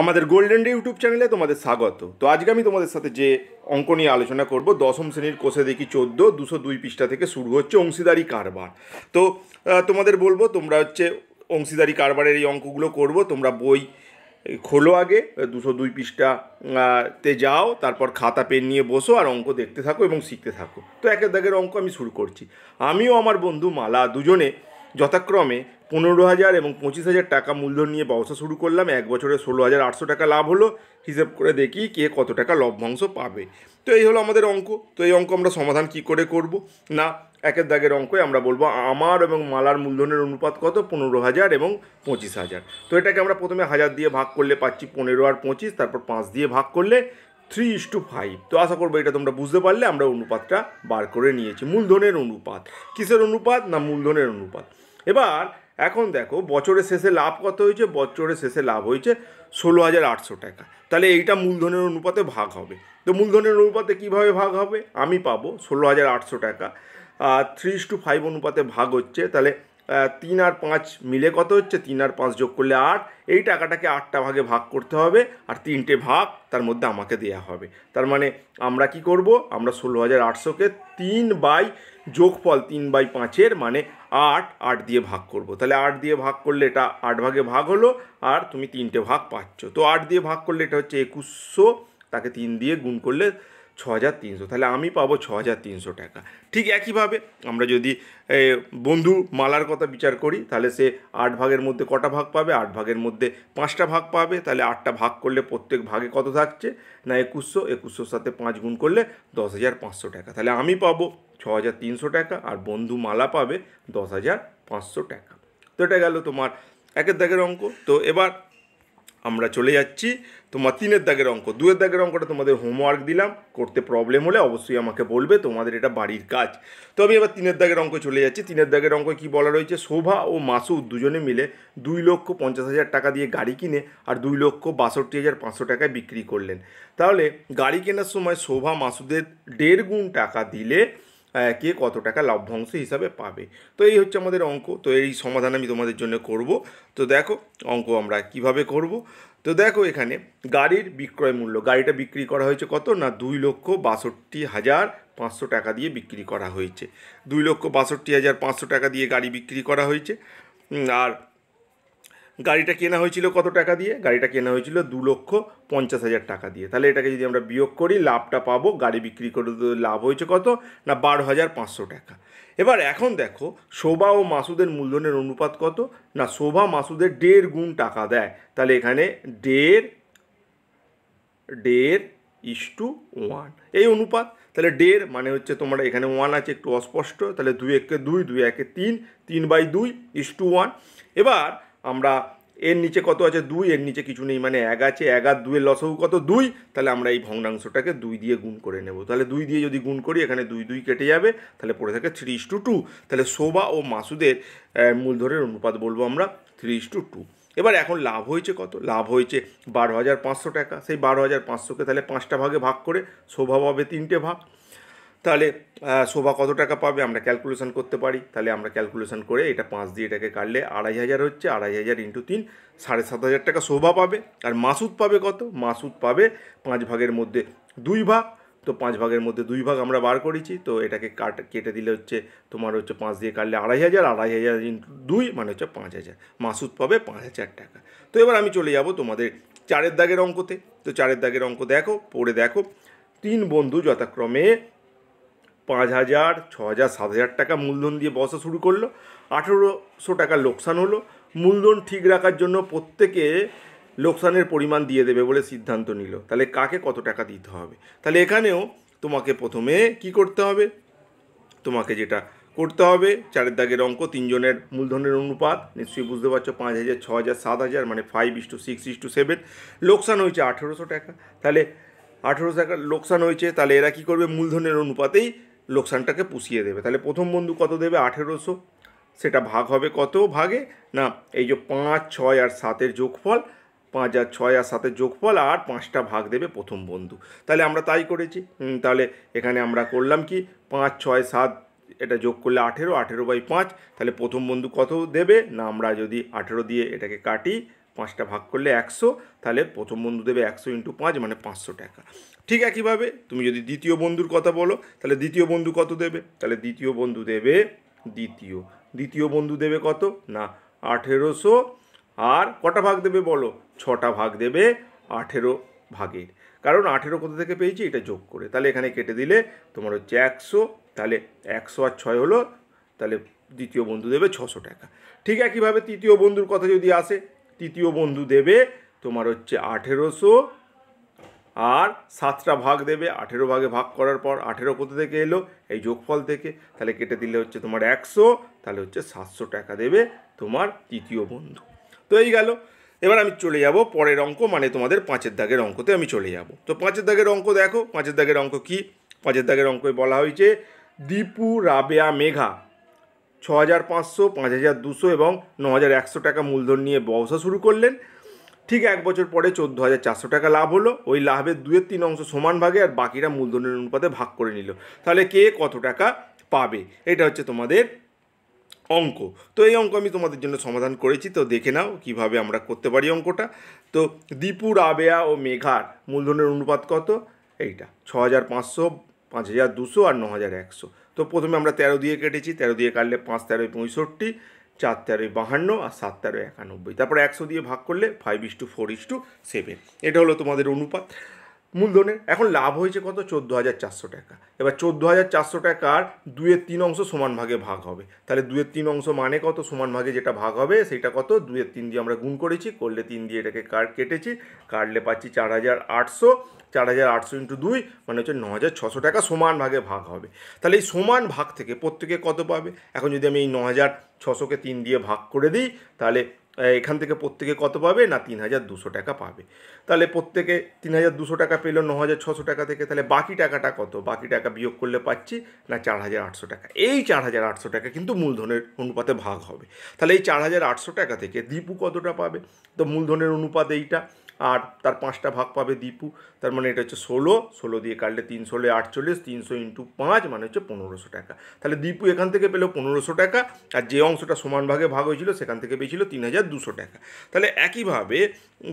আমাদের golden day YouTube চ্যানেলে তোমাদের স্বাগত তো আজকে আমি তোমাদের সাথে যে অঙ্ক নিয়ে আলোচনা করব দশম শ্রেণীর কোষে দেখি চোদ্দ দুশো দুই পৃষ্ঠা থেকে শুরু হচ্ছে অংশীদারি কারবার তো তোমাদের বলবো তোমরা হচ্ছে অংশীদারি কারবারের এই অঙ্কগুলো করব তোমরা বই খোলো আগে দুশো দুই পৃষ্ঠা তে যাও তারপর খাতা পেন নিয়ে বসো আর অঙ্ক দেখতে থাকো এবং শিখতে থাকো তো একের দাগের অঙ্ক আমি শুরু করছি আমিও আমার বন্ধু মালা দুজনে যথাক্রমে পনেরো হাজার এবং পঁচিশ হাজার টাকা মূলধন নিয়ে ব্যবসা শুরু করলাম এক বছরে ষোলো হাজার আটশো টাকা লাভ হলো হিসেব করে দেখি কে কত টাকা লভ্যাংশ পাবে তো এই হলো আমাদের অঙ্ক তো এই অঙ্ক আমরা সমাধান কি করে করব না একের দাগের অঙ্কে আমরা বলবো আমার এবং মালার মূলধনের অনুপাত কত পনেরো হাজার এবং পঁচিশ হাজার তো এটাকে আমরা প্রথমে হাজার দিয়ে ভাগ করলে পাচ্ছি পনেরো আর পঁচিশ তারপর পাঁচ দিয়ে ভাগ করলে থ্রি ইস টু ফাইভ তো আশা করবো এটা তোমরা বুঝতে পারলে আমরা অনুপাতটা বার করে নিয়েছি মূলধনের অনুপাত কিসের অনুপাত না মূলধনের অনুপাত এবার এখন দেখো বছরের শেষে লাভ কত হয়েছে বছরের শেষে লাভ হয়েছে ষোলো হাজার আটশো টাকা তাহলে এইটা মূলধনের অনুপাতে ভাগ হবে তো মূলধনের অনুপাতে কীভাবে ভাগ হবে আমি পাবো ষোলো হাজার আটশো টাকা থ্রি টু ফাইভ অনুপাতে ভাগ হচ্ছে তাহলে তিন আর পাঁচ মিলে কত হচ্ছে তিন আর পাঁচ যোগ করলে আট এই টাকাটাকে আটটা ভাগে ভাগ করতে হবে আর তিনটে ভাগ তার মধ্যে আমাকে দেয়া হবে তার মানে আমরা কি করব আমরা ষোলো হাজার আটশোকে তিন বাই যোগফল তিন বাই পাঁচের মানে আট আট দিয়ে ভাগ করব তাহলে আট দিয়ে ভাগ করলে এটা আট ভাগে ভাগ হলো আর তুমি তিনটে ভাগ পাচ্ছ তো আট দিয়ে ভাগ করলে এটা হচ্ছে একুশশো তাকে তিন দিয়ে গুণ করলে ছ হাজার তিনশো তাহলে আমি পাবো ছ হাজার তিনশো টাকা ঠিক একইভাবে আমরা যদি বন্ধু মালার কথা বিচার করি তাহলে সে আট ভাগের মধ্যে কটা ভাগ পাবে আট ভাগের মধ্যে পাঁচটা ভাগ পাবে তাহলে আটটা ভাগ করলে প্রত্যেক ভাগে কত থাকছে না একুশশো একুশশোর সাথে পাঁচ গুণ করলে দশ হাজার পাঁচশো টাকা তাহলে আমি পাবো ছ হাজার তিনশো টাকা আর বন্ধু মালা পাবে দশ হাজার পাঁচশো টাকা তো এটা গেল তোমার একের দেখের অঙ্ক তো এবার আমরা চলে যাচ্ছি তোমার তিনের দাগের অঙ্ক দুয়ের দাগের অঙ্কটা তোমাদের হোমওয়ার্ক দিলাম করতে প্রবলেম হলে অবশ্যই আমাকে বলবে তোমাদের এটা বাড়ির কাজ তো আমি এবার তিনের দাগের অঙ্ক চলে যাচ্ছি তিনের দাগের অঙ্ক কি বলা রয়েছে শোভা ও মাসুদ দুজনে মিলে দুই লক্ষ পঞ্চাশ হাজার টাকা দিয়ে গাড়ি কিনে আর দুই লক্ষ বাষট্টি হাজার পাঁচশো টাকায় বিক্রি করলেন তাহলে গাড়ি কেনার সময় শোভা মাসুদের দেড় গুণ টাকা দিলে কে কত টাকা লাভ্যাংশ হিসাবে পাবে তো এই হচ্ছে আমাদের অঙ্ক তো এই সমাধান আমি তোমাদের জন্য করব তো দেখো অঙ্ক আমরা কিভাবে করব তো দেখো এখানে গাড়ির বিক্রয় মূল্য গাড়িটা বিক্রি করা হয়েছে কত না দুই লক্ষ বাষট্টি হাজার পাঁচশো টাকা দিয়ে বিক্রি করা হয়েছে দুই লক্ষ বাষট্টি হাজার পাঁচশো টাকা দিয়ে গাড়ি বিক্রি করা হয়েছে আর গাড়িটা কেনা হয়েছিল কত টাকা দিয়ে গাড়িটা কেনা হয়েছিল দু লক্ষ পঞ্চাশ হাজার টাকা দিয়ে তাহলে এটাকে যদি আমরা বিয়োগ করি লাভটা পাবো গাড়ি বিক্রি করে লাভ হয়েছে কত না বারো হাজার পাঁচশো টাকা এবার এখন দেখো শোভা ও মাসুদের মূলধনের অনুপাত কত না শোভা মাসুদের ডের গুণ টাকা দেয় তাহলে এখানে ডের ডের ইস টু ওয়ান এই অনুপাত তাহলে ডের মানে হচ্ছে তোমরা এখানে ওয়ান আছে একটু অস্পষ্ট তাহলে দুই একে দুই দুই একে তিন তিন বাই দুই ইস টু ওয়ান এবার আমরা এর নিচে কত আছে দুই এর নিচে কিছু নেই মানে এক আছে এক আর দুয়ের লসও কত দুই তাহলে আমরা এই ভগ্নাংশটাকে দুই দিয়ে গুণ করে নেব তাহলে দুই দিয়ে যদি গুণ করি এখানে দুই দুই কেটে যাবে তাহলে পড়ে থাকে থ্রি ইস টু টু তাহলে শোভা ও মাসুদের মূলধনের অনুপাত বলবো আমরা থ্রি ইস টু টু এবার এখন লাভ হয়েছে কত লাভ হয়েছে বারো হাজার পাঁচশো টাকা সেই বারো হাজার পাঁচশোকে তাহলে পাঁচটা ভাগে ভাগ করে শোভা পাবে তিনটে ভাগ তাহলে শোভা কত টাকা পাবে আমরা ক্যালকুলেশন করতে পারি তাহলে আমরা ক্যালকুলেশন করে এটা পাঁচ দিয়ে এটাকে কাটলে আড়াই হাজার হচ্ছে আড়াই হাজার ইন্টু তিন সাড়ে সাত হাজার টাকা শোভা পাবে আর মাসুদ পাবে কত মাসুদ পাবে পাঁচ ভাগের মধ্যে দুই ভাগ তো পাঁচ ভাগের মধ্যে দুই ভাগ আমরা বার করেছি তো এটাকে কাট কেটে দিলে হচ্ছে তোমার হচ্ছে পাঁচ দিয়ে কাটলে আড়াই হাজার আড়াই হাজার ইন্টু দুই মানে হচ্ছে পাঁচ হাজার মাসুদ পাবে পাঁচ হাজার টাকা তো এবার আমি চলে যাব তোমাদের চারের দাগের অঙ্কতে তো চারের দাগের অঙ্ক দেখো পড়ে দেখো তিন বন্ধু যথাক্রমে পাঁচ হাজার ছ হাজার সাত হাজার টাকা মূলধন দিয়ে বসা শুরু করলো আঠেরোশো টাকা লোকসান হলো মূলধন ঠিক রাখার জন্য প্রত্যেকে লোকসানের পরিমাণ দিয়ে দেবে বলে সিদ্ধান্ত নিল তাহলে কাকে কত টাকা দিতে হবে তাহলে এখানেও তোমাকে প্রথমে কি করতে হবে তোমাকে যেটা করতে হবে চারের দাগের অঙ্ক তিনজনের মূলধনের অনুপাত নিশ্চয়ই বুঝতে পারছো পাঁচ হাজার ছ হাজার সাত হাজার মানে five is to six is to seven লোকসান হয়েছে আঠেরোশো টাকা তাহলে আঠেরোশো টাকা লোকসান হয়েছে তাহলে এরা কী করবে মূলধনের অনুপাতেই লোকসানটাকে পুষিয়ে দেবে তাহলে প্রথম বন্ধু কত দেবে আঠেরোশো সেটা ভাগ হবে কত ভাগে না এই যে পাঁচ ছয় আর সাতের যোগফল পাঁচ আর ছয় আর সাতের যোগফল আর পাঁচটা ভাগ দেবে প্রথম বন্ধু তাহলে আমরা তাই করেছি তাহলে এখানে আমরা করলাম কি পাঁচ ছয় সাত এটা যোগ করলে আঠেরো আঠেরো বাই পাঁচ তাহলে প্রথম বন্ধু কত দেবে না আমরা যদি আঠেরো দিয়ে এটাকে কাটি পাঁচটা ভাগ করলে একশো তাহলে প্রথম বন্ধু দেবে একশো ইন্টু পাঁচ মানে পাঁচশো টাকা ঠিক একইভাবে তুমি যদি দ্বিতীয় বন্ধুর কথা বলো তাহলে দ্বিতীয় বন্ধু কত দেবে তাহলে দ্বিতীয় বন্ধু দেবে দ্বিতীয় দ্বিতীয় বন্ধু দেবে কত না আঠেরোশো আর কটা ভাগ দেবে বলো ছটা ভাগ দেবে আঠেরো ভাগের কারণ আঠেরো কোথা থেকে পেয়েছি এটা যোগ করে তাহলে এখানে কেটে দিলে তোমার হচ্ছে একশো তাহলে একশো আর ছয় হলো তাহলে দ্বিতীয় বন্ধু দেবে ছশো টাকা ঠিক একইভাবে তৃতীয় বন্ধুর কথা যদি আসে তৃতীয় বন্ধু দেবে তোমার হচ্ছে আঠেরোশো আর সাতটা ভাগ দেবে আঠেরো ভাগে ভাগ করার পর আঠেরো কোথা থেকে এলো এই যোগফল থেকে তাহলে কেটে দিলে হচ্ছে তোমার একশো তাহলে হচ্ছে সাতশো টাকা দেবে তোমার তৃতীয় বন্ধু তো এই গেল এবার আমি চলে যাব পরের অঙ্ক মানে তোমাদের পাঁচের দাগের অঙ্কতে আমি চলে যাব তো পাঁচের দাগের অঙ্ক দেখো পাঁচের দাগের অঙ্ক কি পাঁচের দাগের অঙ্কে বলা হয়েছে দীপু রাবেয়া মেঘা ছ হাজার পাঁচশো পাঁচ হাজার দুশো এবং ন হাজার একশো টাকা মূলধন নিয়ে ব্যবসা শুরু করলেন ঠিক এক বছর পরে চোদ্দো হাজার চারশো টাকা লাভ হলো ওই লাভের দুয়ের তিন অংশ সমান ভাগে আর বাকিরা মূলধনের অনুপাতে ভাগ করে নিল তাহলে কে কত টাকা পাবে এটা হচ্ছে তোমাদের অঙ্ক তো এই অঙ্ক আমি তোমাদের জন্য সমাধান করেছি তো দেখে নাও কিভাবে আমরা করতে পারি অঙ্কটা তো দীপু রাবেয়া ও মেঘার মূলধনের অনুপাত কত এইটা ছ হাজার পাঁচশো পাঁচ হাজার দুশো আর ন হাজার একশো তো প্রথমে আমরা তেরো দিয়ে কেটেছি তেরো দিয়ে কাটলে পাঁচ তেরোয় পঁয়ষট্টি চার তেরোয় বাহান্ন আর সাত তেরোয় একানব্বই তারপরে একশো দিয়ে ভাগ করলে five is to four is to seven এটা হলো তোমাদের অনুপাত মূলধনের এখন লাভ হয়েছে কত চোদ্দো হাজার চারশো টাকা এবার চোদ্দো হাজার চারশো টাকার দুয়ের তিন অংশ সমান ভাগে ভাগ হবে তাহলে দুয়ের তিন অংশ মানে কত সমান ভাগে যেটা ভাগ হবে সেটা কত দুয়ের তিন দিয়ে আমরা গুণ করেছি করলে তিন দিয়ে এটাকে কার কেটেছি কাটলে পাচ্ছি চার হাজার আটশো চার হাজার আটশো ইন্টু দুই মানে হচ্ছে ন হাজার ছশো টাকা সমান ভাগে ভাগ হবে তাহলে এই সমান ভাগ থেকে প্রত্যেকে কত পাবে এখন যদি আমি এই ন হাজার ছশোকে তিন দিয়ে ভাগ করে দিই তাহলে এখান থেকে প্রত্যেকে কত পাবে না তিন হাজার দুশো টাকা পাবে তাহলে প্রত্যেকে তিন হাজার দুশো টাকা পেলো ন হাজার ছশো টাকা থেকে তাহলে বাকি টাকাটা কত বাকি টাকা বিয়োগ করলে পাচ্ছি না চার হাজার আটশো টাকা এই চার হাজার আটশো টাকা কিন্তু মূলধনের অনুপাতে ভাগ হবে তাহলে এই চার হাজার আটশো টাকা থেকে দীপু কতটা পাবে তো মূলধনের অনুপাত এইটা আর তার পাঁচটা ভাগ পাবে দীপু তার মানে এটা হচ্ছে ষোলো ষোলো দিয়ে কাটলে তিন ষোলো আটচল্লিশ তিনশো ইন্টু পাঁচ মানে হচ্ছে পনেরোশো টাকা তাহলে দীপু এখান থেকে পেলো পনেরোশো টাকা আর যে অংশটা সমান ভাগে ভাগ হয়েছিল সেখান থেকে পেয়েছিল তিন হাজার দুশো টাকা তাহলে একইভাবে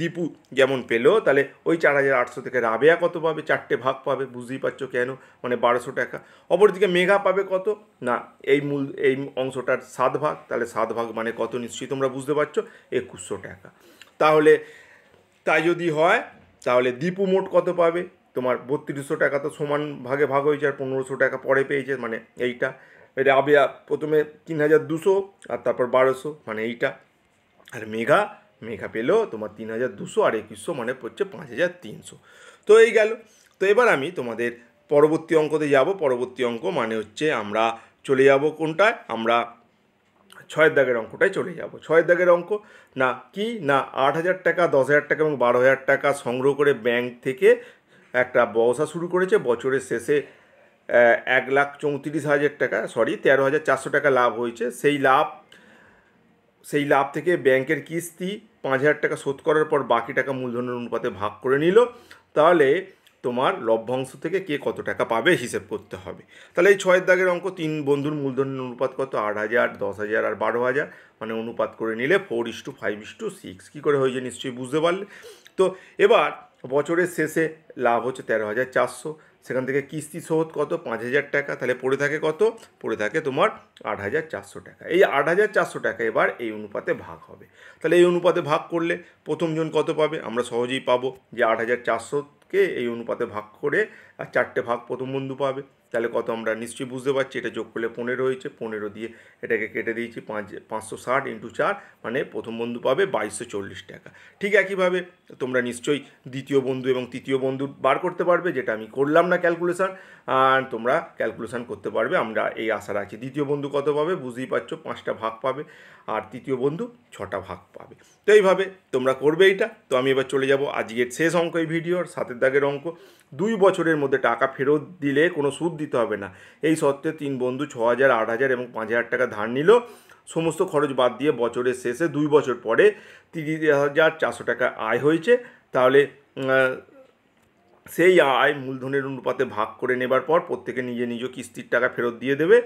দীপু যেমন পেলো তাহলে ওই চার হাজার আটশো থেকে রাবেয়া কত পাবে চারটে ভাগ পাবে বুঝতেই পারছো কেন মানে বারোশো টাকা অপরদিকে মেঘা পাবে কত না এই মূল এই অংশটার সাত ভাগ তাহলে সাত ভাগ মানে কত নিশ্চয়ই তোমরা বুঝতে পারছো একুশশো টাকা তাহলে তাই যদি হয় তাহলে দীপু মোট কত পাবে তোমার বত্রিশশো টাকা তো সমান ভাগে ভাগ হয়েছে আর পনেরোশো টাকা পরে পেয়েছে মানে এইটা এটা আবিয়া প্রথমে তিন হাজার দুশো আর তারপর বারোশো মানে এইটা আর মেঘা মেঘা পেলো তোমার তিন হাজার দুশো আর একুশশো মানে পড়ছে পাঁচ হাজার তিনশো তো এই গেল তো এবার আমি তোমাদের পরবর্তী অঙ্কতে যাব পরবর্তী অঙ্ক মানে হচ্ছে আমরা চলে যাব কোনটায় আমরা ছয়ের দাগের অঙ্কটাই চলে যাব ছয়ের দাগের অঙ্ক না কি না আট হাজার টাকা দশ হাজার টাকা এবং বারো হাজার টাকা সংগ্রহ করে ব্যাংক থেকে একটা ব্যবসা শুরু করেছে বছরের শেষে এক লাখ চৌত্রিশ হাজার টাকা সরি তেরো হাজার চারশো টাকা লাভ হয়েছে সেই লাভ সেই লাভ থেকে ব্যাংকের কিস্তি পাঁচ হাজার টাকা শোধ করার পর বাকি টাকা মূলধনের অনুপাতে ভাগ করে নিল তাহলে তোমার লভ্যাংশ থেকে কে কত টাকা পাবে হিসেব করতে হবে তাহলে এই ছয়ের দাগের অঙ্ক তিন বন্ধুর মূলধন অনুপাত কত আট হাজার দশ হাজার আর বারো হাজার মানে অনুপাত করে নিলে four is to five is to six কী করে হয়েছে নিশ্চয়ই বুঝতে পারলে তো এবার বছরের শেষে লাভ হচ্ছে তেরো হাজার চারশো সেখান থেকে কিস্তি শোধ কত পাঁচ হাজার টাকা তাহলে পড়ে থাকে কত পড়ে থাকে তোমার আট হাজার চারশো টাকা এই আট হাজার চারশো টাকা এবার এই অনুপাতে ভাগ হবে তাহলে এই অনুপাতে ভাগ করলে প্রথমজন কত পাবে আমরা সহজেই পাবো যে আট হাজার চারশো কে এই অনুপাতে ভাগ করে আর চারটে ভাগ প্রথম বন্ধু পাবে তাহলে কত আমরা নিশ্চয়ই বুঝতে পারছি এটা যোগ করলে পনেরো হয়েছে পনেরো দিয়ে এটাকে কেটে দিয়েছি পাঁচ পাঁচশো ষাট ইন্টু চার মানে প্রথম বন্ধু পাবে বাইশশো চল্লিশ টাকা ঠিক একইভাবে তোমরা নিশ্চয়ই দ্বিতীয় বন্ধু এবং তৃতীয় বন্ধু বার করতে পারবে যেটা আমি করলাম না ক্যালকুলেশান আর তোমরা ক্যালকুলেশান করতে পারবে আমরা এই আশা রাখছি দ্বিতীয় বন্ধু কত পাবে বুঝতেই পারছো পাঁচটা ভাগ পাবে আর তৃতীয় বন্ধু ছটা ভাগ পাবে তো এইভাবে তোমরা করবে এইটা তো আমি এবার চলে যাব আজকের শেষ অঙ্ক এই ভিডিওর সাতের দাগের অঙ্ক দুই বছরের মধ্যে টাকা ফেরত দিলে কোনো সুদ দিতে হবে না এই সত্ত্বে তিন বন্ধু ছ হাজার আট হাজার এবং পাঁচ হাজার টাকা ধার নিল সমস্ত খরচ বাদ দিয়ে বছরের শেষে দুই বছর পরে তিরিশ হাজার চারশো টাকা আয় হয়েছে তাহলে সেই আয় মূলধনের অনুপাতে ভাগ করে নেবার পর প্রত্যেকে নিজে নিজ কিস্তির টাকা ফেরত দিয়ে দেবে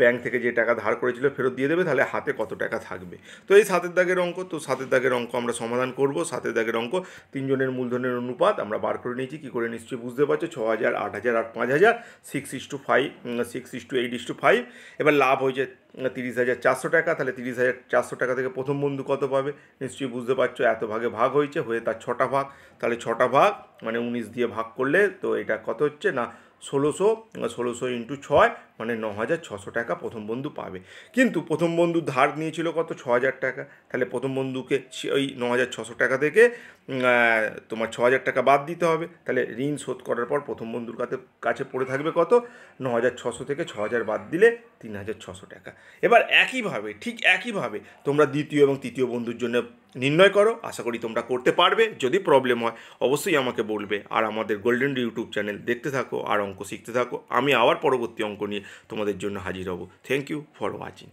ব্যাংক থেকে যে টাকা ধার করেছিল ফেরত দিয়ে দেবে তাহলে হাতে কত টাকা থাকবে তো এই সাতের দাগের অঙ্ক তো সাতের দাগের অঙ্ক আমরা সমাধান করব সাতের দাগের অঙ্ক তিনজনের মূলধনের অনুপাত আমরা বার করে নিয়েছি কী করে নিশ্চয়ই বুঝতে পারছো ছ হাজার আট হাজার আর পাঁচ হাজার six is to five six is to eight is to five এবার লাভ হয়েছে তিরিশ হাজার চারশো টাকা তাহলে তিরিশ হাজার চারশো টাকা থেকে প্রথম বন্ধু কত পাবে নিশ্চয়ই বুঝতে পারছো এত ভাগে ভাগ হয়েছে হয়ে তার ছটা ভাগ তাহলে ছটা ভাগ মানে উনিশ দিয়ে ভাগ করলে তো এটা কত হচ্ছে না ষোলোশো ষোলোশো ইন্টু ছয় মানে ন হাজার ছশো টাকা প্রথম বন্ধু পাবে কিন্তু প্রথম বন্ধু ধার নিয়েছিল কত ছ হাজার টাকা তাহলে প্রথম বন্ধুকে ওই ন হাজার ছশো টাকা থেকে তোমার ছ হাজার টাকা বাদ দিতে হবে তাহলে ঋণ শোধ করার পর প্রথম বন্ধুর কাছে কাছে পড়ে থাকবে কত ন হাজার ছশো থেকে ছ হাজার বাদ দিলে তিন হাজার ছশো টাকা এবার একইভাবে ঠিক একইভাবে তোমরা দ্বিতীয় এবং তৃতীয় বন্ধুর জন্য নির্ণয় করো আশা করি তোমরা করতে পারবে যদি প্রবলেম হয় অবশ্যই আমাকে বলবে আর আমাদের গোল্ডেন ইউটিউব চ্যানেল দেখতে থাকো আর অঙ্ক শিখতে থাকো আমি আবার পরবর্তী অঙ্ক নিয়ে তোমাদের জন্য হাজির হব থ্যাংক ইউ ফর ওয়াচিং